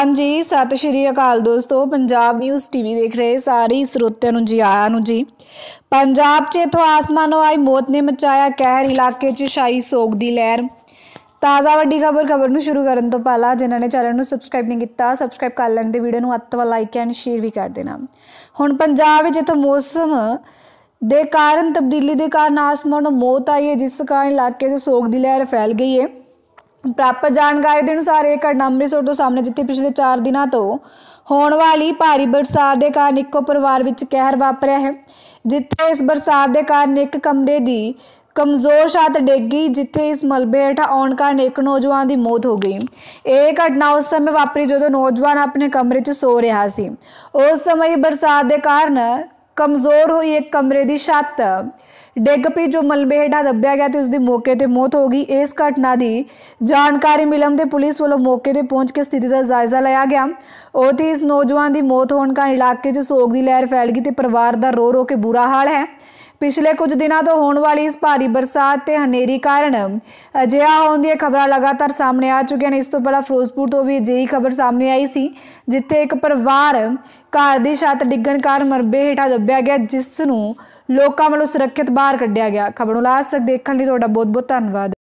ਹਾਂਜੀ ਸਤਿ ਸ਼੍ਰੀ ਅਕਾਲ ਦੋਸਤੋ ਪੰਜਾਬ ਨਿਊਜ਼ ਟੀਵੀ ਦੇਖ ਰਹੇ ਸਾਰੇ ਸਰੋਤਿਆਂ ਨੂੰ ਜੀ ਆਇਆਂ ਨੂੰ ਜੀ ਪੰਜਾਬ 'ਚ ਇਥੋਂ ਆਸਮਾਨੋਂ ਆਈ ਮੌਤ ਨੇ ਮਚਾਇਆ ਕਹਿਰ ਇਲਾਕੇ 'ਚ ਛਾਈ ਸੋਗ ਦੀ ਲਹਿਰ ਤਾਜ਼ਾ ਵੱਡੀ ਖਬਰ ਖਬਰ ਨੂੰ ਸ਼ੁਰੂ ਕਰਨ ਤੋਂ ਪਹਿਲਾਂ ਜਿਨ੍ਹਾਂ ਨੇ ਚੈਨਲ ਨੂੰ ਸਬਸਕ੍ਰਾਈਬ ਨਹੀਂ ਕੀਤਾ ਸਬਸਕ੍ਰਾਈਬ ਕਰ ਲੈਣ ਤੇ ਵੀਡੀਓ ਨੂੰ ਅੱਤਵਾ ਲਾਈਕ ਐਂਡ ਸ਼ੇਅਰ ਵੀ ਕਰ ਦੇਣਾ ਹੁਣ ਪੰਜਾਬ ਵਿੱਚ ਇਥੋਂ ਮੌਸਮ ਦੇ ਕਾਰਨ ਤਬਦੀਲੀ ਦੇ ਕਾਰਨ ਆਸਮਾਨੋਂ ਮੌਤ ਆਈ ਹੈ ਜਿਸ ਕਾਰਨ ਇਲਾਕੇ 'ਚ ਸੋਗ ਦੀ ਲਹਿਰ ਫੈਲ ਗਈ ਹੈ ਪ੍ਰਾਪਤ ਜਾਣਕਾਰੀ ਦੇ ਅਨੁਸਾਰ ਇਹ ਘਟਨਾ ਅੰਮ੍ਰਿਤਸਰ ਤੋਂ ਸਾਹਮਣੇ ਜਿੱਥੇ ਪਿਛਲੇ 4 ਦਿਨਾਂ ਤੋਂ ਹੋਣ ਵਾਲੀ ਭਾਰੀ ਬਰਸਾਤ ਦੇ ਕਾਰਨ ਇੱਕੋ ਪਰਿਵਾਰ ਵਿੱਚ ਕਹਿਰ ਵਾਪਰਿਆ ਹੈ ਜਿੱਥੇ ਇਸ ਬਰਸਾਤ ਦੇ ਕਾਰਨ ਇੱਕ ਕਮਰੇ ਦੀ ਕਮਜ਼ੋਰ ਛੱਤ ਗਈ ਜਿੱਥੇ ਇਸ ਮਲਬੇ ਹੇਠ ਆਉਣ ਕਾਰਨ ਇੱਕ ਨੌਜਵਾਨ ਦੀ ਮੌਤ ਹੋ ਗਈ ਇਹ ਘਟਨਾ ਉਸ ਸਮੇਂ ਵਾਪਰੀ ਜਦੋਂ ਨੌਜਵਾਨ ਆਪਣੇ ਕਮਰੇ 'ਚ ਸੋ ਰਿਹਾ ਸੀ ਉਸ ਸਮੇਂ ਬਰਸਾਤ ਦੇ ਕਾਰਨ ਕਮਜ਼ੋਰ ਹੋਈ ਇੱਕ ਕਮਰੇ ਦੀ ਛੱਤ ਡਿੱਗ ਪਈ ਜੋ ਮਲਬੇ ਹੇਠਾਂ ਦੱਬਿਆ ਗਿਆ ਤੇ ਉਸ ਦੀ ਮੌਕੇ ਤੇ ਮੌਤ ਹੋ ਗਈ ਇਸ ਘਟਨਾ ਦੀ ਜਾਣਕਾਰੀ ਮਿਲਣ ਦੇ ਪੁਲਿਸ ਵੱਲੋਂ ਮੌਕੇ ਤੇ ਪਹੁੰਚ ਕੇ ਸਥਿਤੀ ਦਾ ਜਾਇਜ਼ਾ ਲਿਆ ਗਿਆ ਉਹ ਤੇ ਇਸ ਨੌਜਵਾਨ ਦੀ ਮੌਤ ਹੋਣ ਕਾਰਨ ਇਲਾਕੇ 'ਚ ਸੋਗ ਦੀ ਲਹਿਰ ਫੈਲ ਗਈ ਤੇ ਪਰਿਵਾਰ ਦਾ ਰੋ ਰੋ ਕੇ ਬੁਰਾ ਹਾਲ ਹੈ ਪਿਛਲੇ ਕੁਝ ਦਿਨਾਂ ਤੋਂ ਹੋਣ ਵਾਲੀ ਇਸ ਭਾਰੀ ਬਰਸਾਤ ਤੇ ਹਨੇਰੀ ਕਾਰਨ ਅਜਿਹਾ ਹੋਣ ਦੀਆਂ ਖਬਰਾਂ ਲਗਾਤਾਰ ਸਾਹਮਣੇ ਆ ਚੁੱਕੀਆਂ ਨੇ ਇਸ ਤੋਂ ਪਹਿਲਾਂ ਫਿਰੋਜ਼ਪੁਰ ਤੋਂ ਵੀ ਅਜਿਹੀ ਖਬਰ ਸਾਹਮਣੇ ਆਈ ਸੀ ਜਿੱਥੇ ਇੱਕ ਪਰਿਵਾਰ ਘਰ ਦੀ ਛੱਤ ਡਿੱਗਣ ਕਾਰਨ ਮਰਬੇ ਹੇਠਾਂ ਦੱਬਿਆ ਗਿਆ ਜਿਸ ਨੂੰ ਲੋਕਾਂ ਵੱਲੋਂ ਸੁਰੱਖਿਅਤ ਬਾਹਰ ਕੱਢਿਆ ਗਿਆ ਖਬਰ ਨੂੰ ਲਾਸਟ ਤੱਕ ਦੇਖਣ ਲਈ ਤੁਹਾਡਾ ਬਹੁਤ ਬਹੁਤ ਧੰਨਵਾਦ